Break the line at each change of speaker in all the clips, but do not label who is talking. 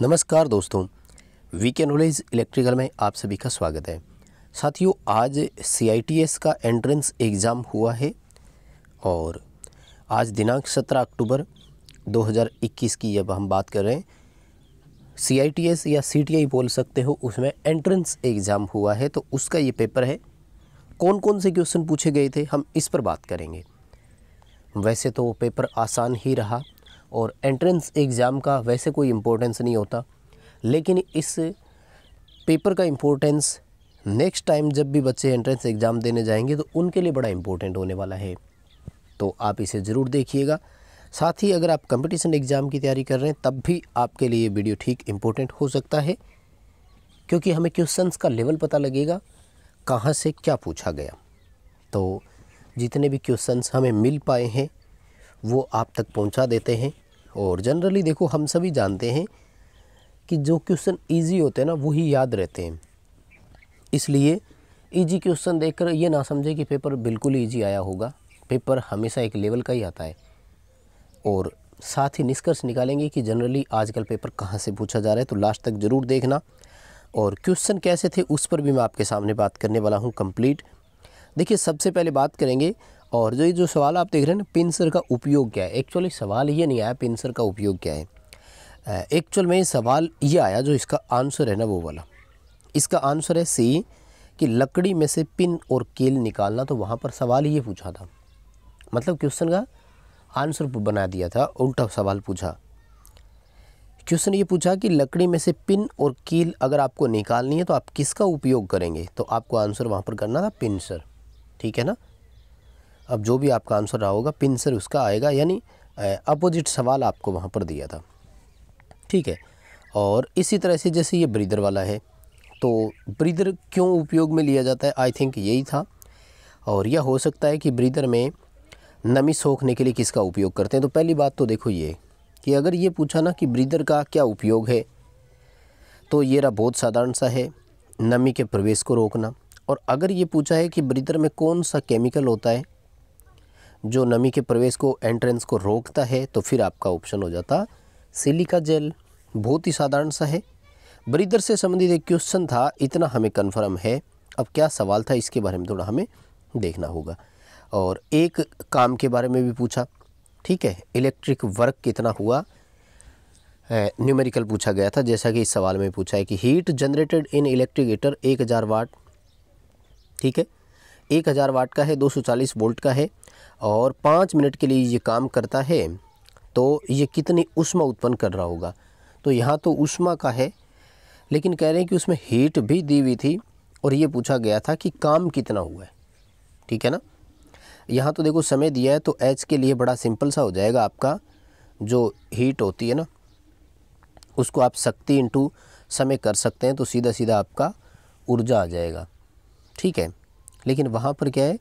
नमस्कार दोस्तों वी के नॉलेज इलेक्ट्रिकल में आप सभी का स्वागत है साथियों आज सी का एंट्रेंस एग्ज़ाम हुआ है और आज दिनांक 17 अक्टूबर 2021 की जब हम बात कर रहे हैं सी या सी बोल सकते हो उसमें एंट्रेंस एग्ज़ाम हुआ है तो उसका ये पेपर है कौन कौन से क्वेश्चन पूछे गए थे हम इस पर बात करेंगे वैसे तो पेपर आसान ही रहा और एंट्रेंस एग्ज़ाम का वैसे कोई इम्पोर्टेंस नहीं होता लेकिन इस पेपर का इम्पोर्टेंस नेक्स्ट टाइम जब भी बच्चे एंट्रेंस एग्ज़ाम देने जाएंगे तो उनके लिए बड़ा इम्पोर्टेंट होने वाला है तो आप इसे ज़रूर देखिएगा साथ ही अगर आप कंपटीशन एग्ज़ाम की तैयारी कर रहे हैं तब भी आपके लिए ये वीडियो ठीक इम्पोर्टेंट हो सकता है क्योंकि हमें क्वेश्चंस का लेवल पता लगेगा कहाँ से क्या पूछा गया तो जितने भी क्वेश्चंस हमें मिल पाए हैं वो आप तक पहुँचा देते हैं और जनरली देखो हम सभी जानते हैं कि जो क्वेश्चन ईजी होते हैं ना वही याद रहते हैं इसलिए ईजी क्वेश्चन देखकर ये ना समझे कि पेपर बिल्कुल ईजी आया होगा पेपर हमेशा एक लेवल का ही आता है और साथ ही निष्कर्ष निकालेंगे कि जनरली आजकल पेपर कहाँ से पूछा जा रहा है तो लास्ट तक ज़रूर देखना और क्वेश्चन कैसे थे उस पर भी मैं आपके सामने बात करने वाला हूँ कंप्लीट देखिए सबसे पहले बात करेंगे और जो ये जो सवाल आप देख रहे हैं ना पिंसर का उपयोग क्या है एक्चुअली सवाल ये नहीं आया पिंसर का उपयोग क्या है एक्चुअल में सवाल ये आया जो इसका आंसर है ना वो वाला इसका आंसर है सी कि लकड़ी में से पिन और कील निकालना तो वहाँ पर सवाल ये पूछा था मतलब क्वेश्चन का आंसर बना दिया था उल्टा सवाल पूछा क्वेश्चन ये पूछा कि लकड़ी में से पिन और कील अगर आपको निकालनी है तो आप किसका उपयोग करेंगे तो आपको आंसर वहाँ पर करना था पिन सर ठीक है ना अब जो भी आपका आंसर रहा होगा पिन सर उसका आएगा यानी अपोजिट सवाल आपको वहाँ पर दिया था ठीक है और इसी तरह से जैसे ये ब्रीदर वाला है तो ब्रीदर क्यों उपयोग में लिया जाता है आई थिंक यही था और यह हो सकता है कि ब्रीदर में नमी सोखने के लिए किसका उपयोग करते हैं तो पहली बात तो देखो ये कि अगर ये पूछा ना कि ब्रीदर का क्या उपयोग है तो ये रहा बहुत साधारण सा है नमी के प्रवेश को रोकना और अगर ये पूछा है कि ब्रीदर में कौन सा केमिकल होता है जो नमी के प्रवेश को एंट्रेंस को रोकता है तो फिर आपका ऑप्शन हो जाता सिलिका जेल बहुत ही साधारण सा है ब्रीदर से संबंधित एक क्वेश्चन था इतना हमें कन्फर्म है अब क्या सवाल था इसके बारे में थोड़ा हमें देखना होगा और एक काम के बारे में भी पूछा ठीक है इलेक्ट्रिक वर्क कितना हुआ न्यूमेरिकल पूछा गया था जैसा कि इस सवाल में पूछा है कि heat generated in electric heater एक हज़ार वाट ठीक है एक हज़ार वाट का है दो सौ चालीस वोल्ट का है और पाँच मिनट के लिए ये काम करता है तो ये कितनी उष्मा उत्पन्न कर रहा होगा तो यहाँ तो उष्मा का है लेकिन कह रहे हैं कि उसमें हीट भी दी हुई थी और ये पूछा गया था कि काम कितना हुआ है ठीक है ना यहाँ तो देखो समय दिया है तो एच के लिए बड़ा सिंपल सा हो जाएगा आपका जो हीट होती है ना उसको आप शक्ति इंटू समय कर सकते हैं तो सीधा सीधा आपका ऊर्जा आ जाएगा ठीक है लेकिन वहाँ पर क्या है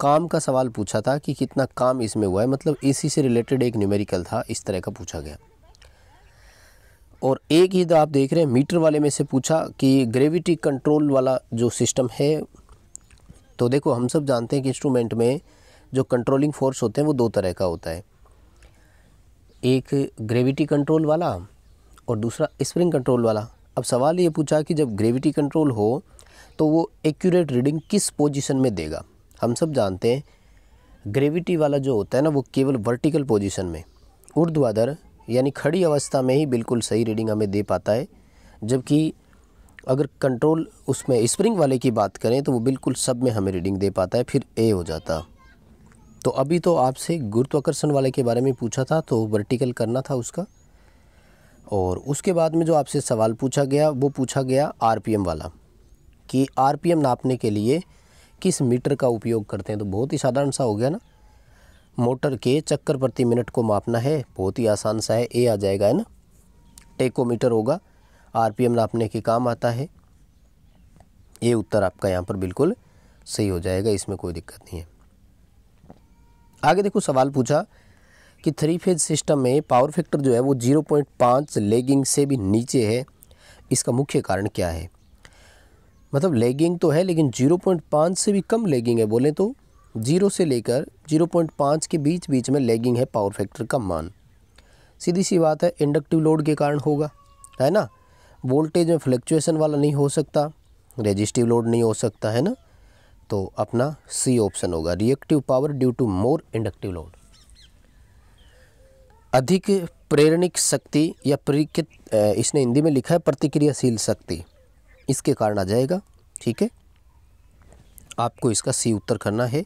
काम का सवाल पूछा था कि कितना काम इसमें हुआ है मतलब इसी से रिलेटेड एक न्यूमेरिकल था इस तरह का पूछा गया और एक ही तो आप देख रहे हैं मीटर वाले में से पूछा कि ग्रेविटी कंट्रोल वाला जो सिस्टम है तो देखो हम सब जानते हैं कि इंस्ट्रूमेंट में जो कंट्रोलिंग फोर्स होते हैं वो दो तरह का होता है एक ग्रेविटी कंट्रोल वाला और दूसरा स्प्रिंग कंट्रोल वाला अब सवाल ये पूछा कि जब ग्रेविटी कंट्रोल हो तो वो एक्यूरेट रीडिंग किस पोजीशन में देगा हम सब जानते हैं ग्रेविटी वाला जो होता है ना वो केवल वर्टिकल पोजीशन में ऊर्ध्वाधर यानी खड़ी अवस्था में ही बिल्कुल सही रीडिंग हमें दे पाता है जबकि अगर कंट्रोल उसमें स्प्रिंग वाले की बात करें तो वो बिल्कुल सब में हमें रीडिंग दे पाता है फिर ए हो जाता तो अभी तो आपसे गुरुत्वाकर्षण वाले के बारे में पूछा था तो वर्टिकल करना था उसका और उसके बाद में जो आपसे सवाल पूछा गया वो पूछा गया आरपीएम वाला कि आरपीएम नापने के लिए किस मीटर का उपयोग करते हैं तो बहुत ही साधारण सा हो गया ना मोटर के चक्कर प्रति मिनट को मापना है बहुत ही आसान सा है ए आ जाएगा है ना टेकोमीटर होगा आरपीएम नापने के काम आता है ये उत्तर आपका यहाँ पर बिल्कुल सही हो जाएगा इसमें कोई दिक्कत नहीं है आगे देखो सवाल पूछा कि थ्री फेज सिस्टम में पावर फैक्टर जो है वो 0.5 लेगिंग से भी नीचे है इसका मुख्य कारण क्या है मतलब लेगिंग तो है लेकिन 0.5 से भी कम लेगिंग है बोलें तो जीरो से लेकर 0.5 के बीच बीच में लेगिंग है पावर फैक्टर का मान सीधी सी बात है इंडक्टिव लोड के कारण होगा है ना वोल्टेज में फ्लक्चुएसन वाला नहीं हो सकता रेजिस्टिव लोड नहीं हो सकता है ना तो अपना सी ऑप्शन होगा reactive power due to more inductive load अधिक प्रेरणिक शक्ति या प्रकृत इसने हिंदी में लिखा है प्रतिक्रियाशील शक्ति इसके कारण आ जाएगा ठीक है आपको इसका सी उत्तर करना है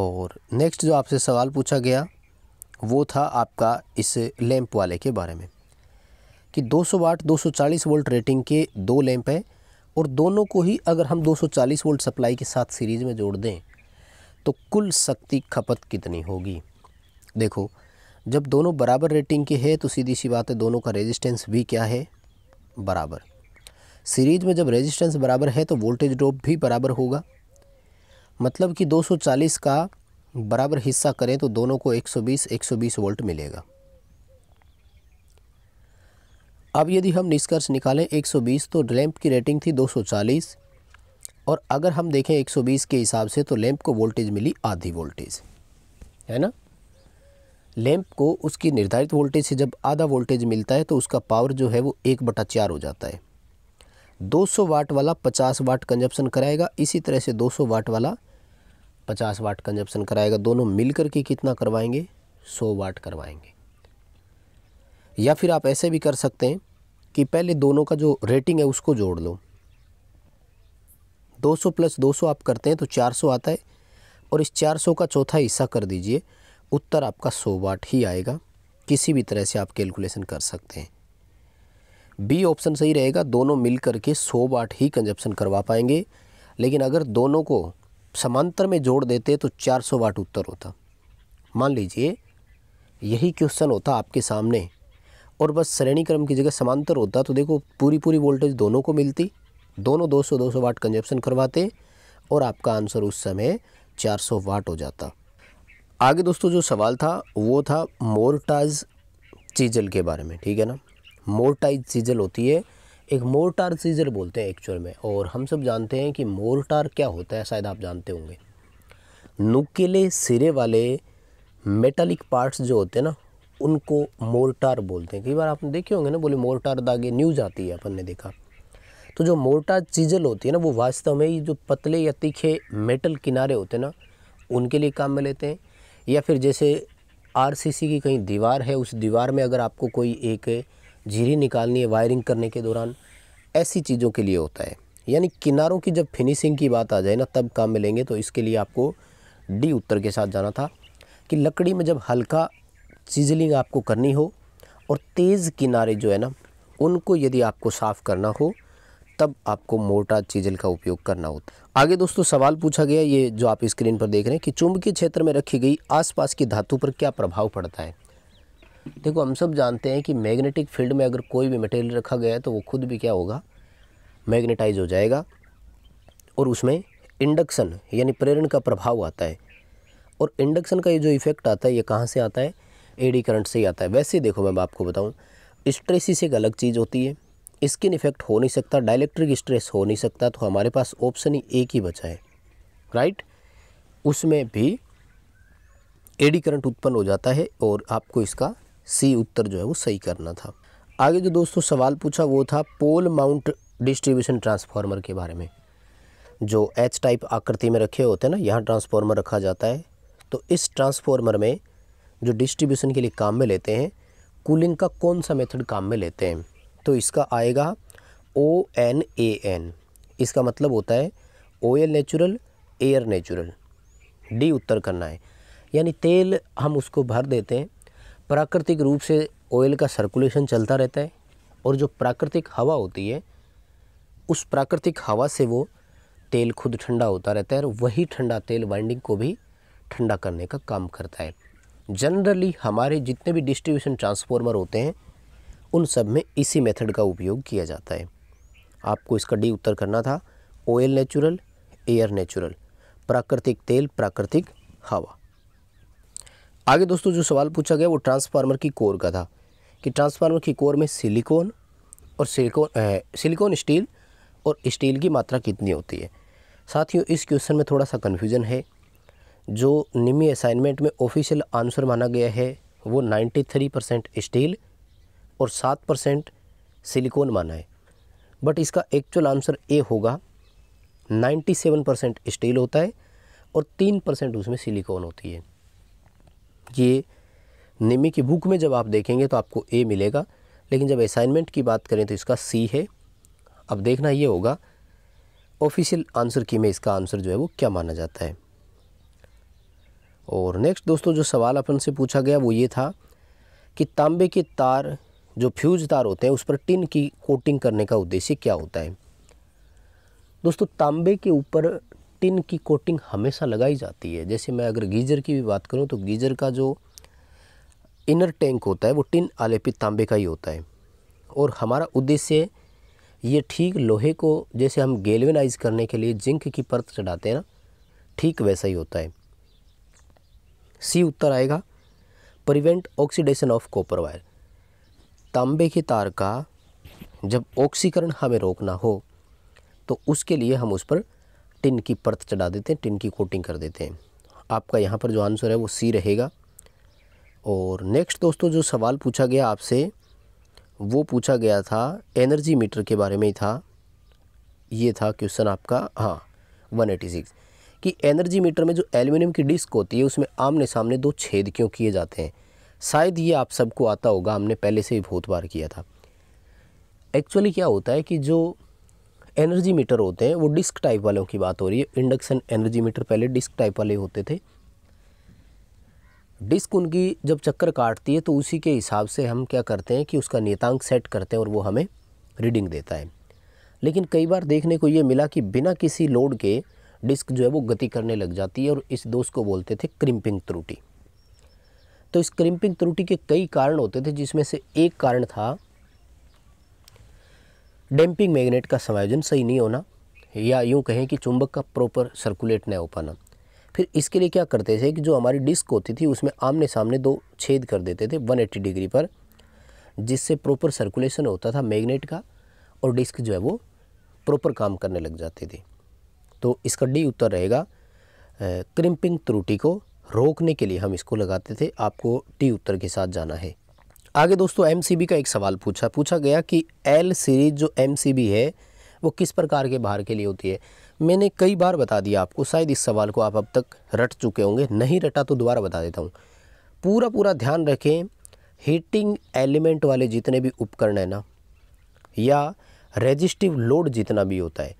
और नेक्स्ट जो आपसे सवाल पूछा गया वो था आपका इस लैंप वाले के बारे में कि 200 वाट 240 वोल्ट रेटिंग के दो लैंप हैं और दोनों को ही अगर हम 240 वोल्ट सप्लाई के साथ सीरीज़ में जोड़ दें तो कुल शक्ति खपत कितनी होगी देखो जब दोनों बराबर रेटिंग के हैं तो सीधी सी बात है दोनों का रेजिस्टेंस भी क्या है बराबर सीरीज में जब रेजिस्टेंस बराबर है तो वोल्टेज ड्रॉप भी बराबर होगा मतलब कि 240 का बराबर हिस्सा करें तो दोनों को 120 120 वोल्ट मिलेगा अब यदि हम निष्कर्ष निकालें 120 तो लैंप की रेटिंग थी 240 और अगर हम देखें 120 के हिसाब से तो लैंप को वोल्टेज मिली आधी वोल्टेज है ना लैंप को उसकी निर्धारित वोल्टेज से जब आधा वोल्टेज मिलता है तो उसका पावर जो है वो एक बटा चार हो जाता है 200 वाट वाला 50 वाट कंजप्शन कराएगा इसी तरह से 200 वाट वाला 50 वाट कंजप्शन कराएगा दोनों मिलकर के कितना करवाएंगे 100 वाट करवाएंगे या फिर आप ऐसे भी कर सकते हैं कि पहले दोनों का जो रेटिंग है उसको जोड़ लो 200 प्लस 200 आप करते हैं तो 400 आता है और इस 400 का चौथा हिस्सा कर दीजिए उत्तर आपका सौ वाट ही आएगा किसी भी तरह से आप कैलकुलेसन कर सकते हैं बी ऑप्शन सही रहेगा दोनों मिल करके सौ वाट ही कंजप्शन करवा पाएंगे लेकिन अगर दोनों को समांतर में जोड़ देते तो 400 वाट उत्तर होता मान लीजिए यही क्वेश्चन होता आपके सामने और बस श्रेणी क्रम की जगह समांतर होता तो देखो पूरी पूरी वोल्टेज दोनों को मिलती दोनों 200 200 वाट कंजप्शन करवाते और आपका आंसर उस समय 400 वाट हो जाता आगे दोस्तों जो सवाल था वो था मोरटाज चीजल के बारे में ठीक है ना मोरटाइज सीजल होती है एक मोरटार सीजल बोलते हैं एक्चुअल में और हम सब जानते हैं कि मोरटार क्या होता है शायद आप जानते होंगे नुकेले सिरे वाले मेटालिक पार्ट्स जो होते हैं ना उनको मोरटार बोलते हैं कई बार आपने देखे होंगे ना बोले मोरटार दागे न्यूज आती है अपन ने देखा तो जो मोरटार चीजल होती है ना वो वास्तव में ये जो पतले या तीखे मेटल किनारे होते हैं ना उनके लिए काम में लेते हैं या फिर जैसे आरसीसी की कहीं दीवार है उस दीवार में अगर आपको कोई एक झीरी निकालनी है वायरिंग करने के दौरान ऐसी चीज़ों के लिए होता है यानी किनारों की जब फिनिशिंग की बात आ जाए ना तब काम में लेंगे तो इसके लिए आपको डी उत्तर के साथ जाना था कि लकड़ी में जब हल्का सीजलिंग आपको करनी हो और तेज़ किनारे जो है ना उनको यदि आपको साफ़ करना हो तब आपको मोटा चीजल का उपयोग करना होता है आगे दोस्तों सवाल पूछा गया ये जो आप स्क्रीन पर देख रहे हैं कि चुंबकीय क्षेत्र में रखी गई आसपास की धातु पर क्या प्रभाव पड़ता है देखो हम सब जानते हैं कि मैग्नेटिक फील्ड में अगर कोई भी मटेरियल रखा गया है तो वो खुद भी क्या होगा मैग्नेटाइज हो जाएगा और उसमें इंडक्शन यानी प्रेरण का प्रभाव आता है और इंडक्शन का ये जो इफेक्ट आता है ये कहाँ से आता है एडी करंट से ही आता है वैसे देखो मैं आपको बताऊँ स्ट्रेसिस एक अलग चीज़ होती है स्किन इफेक्ट हो नहीं सकता डायलैक्ट्रिक स्ट्रेस हो नहीं सकता तो हमारे पास ऑप्शन ही एक ही बचा है राइट उसमें भी एडी करंट उत्पन्न हो जाता है और आपको इसका सी उत्तर जो है वो सही करना था आगे जो दोस्तों सवाल पूछा वो था पोल माउंट डिस्ट्रीब्यूशन ट्रांसफार्मर के बारे में जो एच टाइप आकृति में रखे होते हैं ना यहाँ ट्रांसफार्मर रखा जाता है तो इस ट्रांसफार्मर में जो डिस्ट्रीब्यूशन के लिए काम में लेते हैं कूलिंग का कौन सा मेथड काम में लेते हैं तो इसका आएगा ओ एन ए एन इसका मतलब होता है O L natural air natural D उत्तर करना है यानी तेल हम उसको भर देते हैं प्राकृतिक रूप से ऑयल का सर्कुलेशन चलता रहता है और जो प्राकृतिक हवा होती है उस प्राकृतिक हवा से वो तेल खुद ठंडा होता रहता है और वही ठंडा तेल बाइंडिंग को भी ठंडा करने का काम करता है जनरली हमारे जितने भी डिस्ट्रीब्यूशन ट्रांसफॉर्मर होते हैं उन सब में इसी मेथड का उपयोग किया जाता है आपको इसका डी उत्तर करना था ऑयल नेचुरल एयर नेचुरल प्राकृतिक तेल प्राकृतिक हवा आगे दोस्तों जो सवाल पूछा गया वो ट्रांसफार्मर की कोर का था कि ट्रांसफार्मर की कोर में सिलिकॉन और सिलिकॉन सिलिकॉन स्टील और स्टील की मात्रा कितनी होती है साथियों इस क्वेश्चन में थोड़ा सा कन्फ्यूज़न है जो निमी असाइनमेंट में ऑफिशियल आंसर माना गया है वो 93 परसेंट स्टील और 7 परसेंट सिलिकॉन माना है बट इसका एक्चुअल आंसर ए होगा 97 परसेंट स्टील होता है और 3 परसेंट उसमें सिलिकॉन होती है ये निमी की बुक में जब आप देखेंगे तो आपको ए मिलेगा लेकिन जब असाइनमेंट की बात करें तो इसका सी है अब देखना ये होगा ऑफिशियल आंसर की में इसका आंसर जो है वो क्या माना जाता है और नेक्स्ट दोस्तों जो सवाल अपन से पूछा गया वो ये था कि तांबे के तार जो फ्यूज तार होते हैं उस पर टिन की कोटिंग करने का उद्देश्य क्या होता है दोस्तों तांबे के ऊपर टिन की कोटिंग हमेशा लगाई जाती है जैसे मैं अगर गीजर की भी बात करूँ तो गीजर का जो इनर टैंक होता है वो टिन आलेपित तांबे का ही होता है और हमारा उद्देश्य ये ठीक लोहे को जैसे हम गेलवेनाइज करने के लिए जिंक की परत चढ़ाते हैं ना ठीक वैसा ही होता है सी उत्तर आएगा prevent oxidation of copper wire तांबे के तार का जब ऑक्सीकरण हमें रोकना हो तो उसके लिए हम उस पर टिन की परत चढ़ा देते हैं टिन की कोटिंग कर देते हैं आपका यहाँ पर जो आंसर है वो सी रहेगा और नेक्स्ट दोस्तों जो सवाल पूछा गया आपसे वो पूछा गया था एनर्जी मीटर के बारे में ही था ये था क्वेश्चन आपका हाँ वन एटी सिक्स कि एनर्जी मीटर में जो एल्युमिनियम की डिस्क होती है उसमें आमने सामने दो छेद क्यों किए जाते हैं शायद ये आप सबको आता होगा हमने पहले से ही बहुत बार किया था एक्चुअली क्या होता है कि जो एनर्जी मीटर होते हैं वो डिस्क टाइप वालों की बात हो रही है इंडक्शन एनर्जी मीटर पहले डिस्क टाइप वाले होते थे डिस्क उनकी जब चक्कर काटती है तो उसी के हिसाब से हम क्या करते हैं कि उसका नेतांक सेट करते हैं और वो हमें रीडिंग देता है लेकिन कई बार देखने को ये मिला कि बिना किसी लोड के डिस्क जो है वो गति करने लग जाती है और इस दोष को बोलते थे क्रिम्पिंग त्रुटि तो इस क्रिम्पिंग त्रुटि के कई कारण होते थे जिसमें से एक कारण था डैम्पिंग मैग्नेट का समायोजन सही नहीं होना या यूँ कहें कि चुंबक का प्रॉपर सर्कुलेट नहीं हो पाना फिर इसके लिए क्या करते थे कि जो हमारी डिस्क होती थी उसमें आमने सामने दो छेद कर देते थे 180 डिग्री पर जिससे प्रॉपर सर्कुलेशन होता था मैग्नेट का और डिस्क जो है वो प्रॉपर काम करने लग जाती थी तो इसका डी उत्तर रहेगा क्रिम्पिंग त्रुटि को रोकने के लिए हम इसको लगाते थे आपको टी उत्तर के साथ जाना है आगे दोस्तों एम का एक सवाल पूछा पूछा गया कि एल सीरीज़ जो एम है वो किस प्रकार के बाहर के लिए होती है मैंने कई बार बता दिया आपको शायद इस सवाल को आप अब तक रट चुके होंगे नहीं रटा तो दोबारा बता देता हूँ पूरा पूरा ध्यान रखें हीटिंग एलिमेंट वाले जितने भी उपकरण हैं ना या रेजिस्टिव लोड जितना भी होता है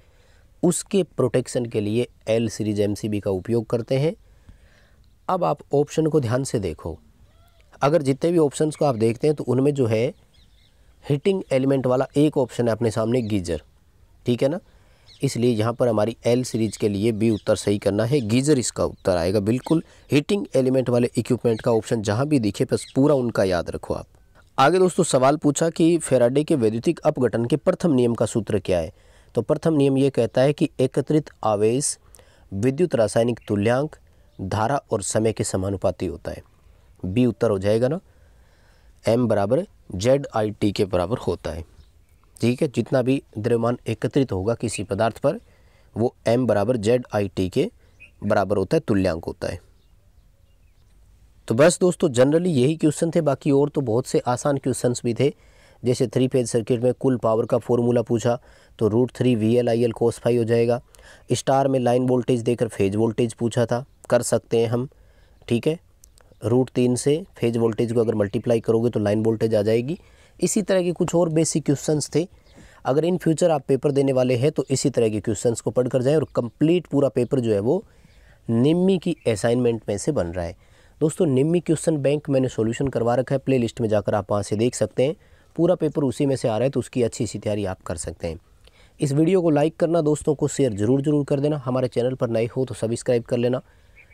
उसके प्रोटेक्शन के लिए एल सीरीज एम का उपयोग करते हैं अब आप ऑप्शन को ध्यान से देखो अगर जितने भी ऑप्शंस को आप देखते हैं तो उनमें जो है हीटिंग एलिमेंट वाला एक ऑप्शन है अपने सामने गीजर ठीक है ना इसलिए यहाँ पर हमारी एल सीरीज़ के लिए भी उत्तर सही करना है गीजर इसका उत्तर आएगा बिल्कुल हीटिंग एलिमेंट वाले इक्विपमेंट का ऑप्शन जहाँ भी दिखे बस पूरा उनका याद रखो आप आगे दोस्तों सवाल पूछा कि फेराडे के वैद्युतिक अपघटन के प्रथम नियम का सूत्र क्या है तो प्रथम नियम ये कहता है कि एकत्रित आवेश विद्युत रासायनिक तुल्यांक धारा और समय के समानुपाती होता है बी उत्तर हो जाएगा ना एम बराबर जेड आई टी के बराबर होता है ठीक है जितना भी द्रव्यमान एकत्रित होगा किसी पदार्थ पर वो एम बराबर जेड आई टी के बराबर होता है तुल्यांक होता है तो बस दोस्तों जनरली यही क्वेश्चन थे बाकी और तो बहुत से आसान क्वेश्चन भी थे जैसे थ्री फेज सर्किट में कुल पावर का फॉर्मूला पूछा तो root three V L I L cos phi हो जाएगा स्टार में लाइन वोल्टेज देकर फेज वोल्टेज पूछा था कर सकते हैं हम ठीक है रूट तीन से फेज वोल्टेज को अगर मल्टीप्लाई करोगे तो लाइन वोल्टेज आ जाएगी इसी तरह के कुछ और बेसिक क्वेश्चंस थे अगर इन फ्यूचर आप पेपर देने वाले हैं तो इसी तरह के क्वेश्चंस को पढ़ कर जाएं और कंप्लीट पूरा पेपर जो है वो निम्मी की असाइनमेंट में से बन रहा है दोस्तों निम्मी क्वेश्चन बैंक मैंने सोल्यूशन करवा रखा है प्ले में जाकर आप वहाँ से देख सकते हैं पूरा पेपर उसी में से आ रहा है तो उसकी अच्छी सी तैयारी आप कर सकते हैं इस वीडियो को लाइक करना दोस्तों को शेयर जरूर जरूर कर देना हमारे चैनल पर नए हो तो सब्सक्राइब कर लेना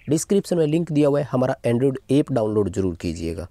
डिस्क्रिप्शन में लिंक दिया हुआ है हमारा एंड्रॉयड ऐप डाउनलोड जरूर कीजिएगा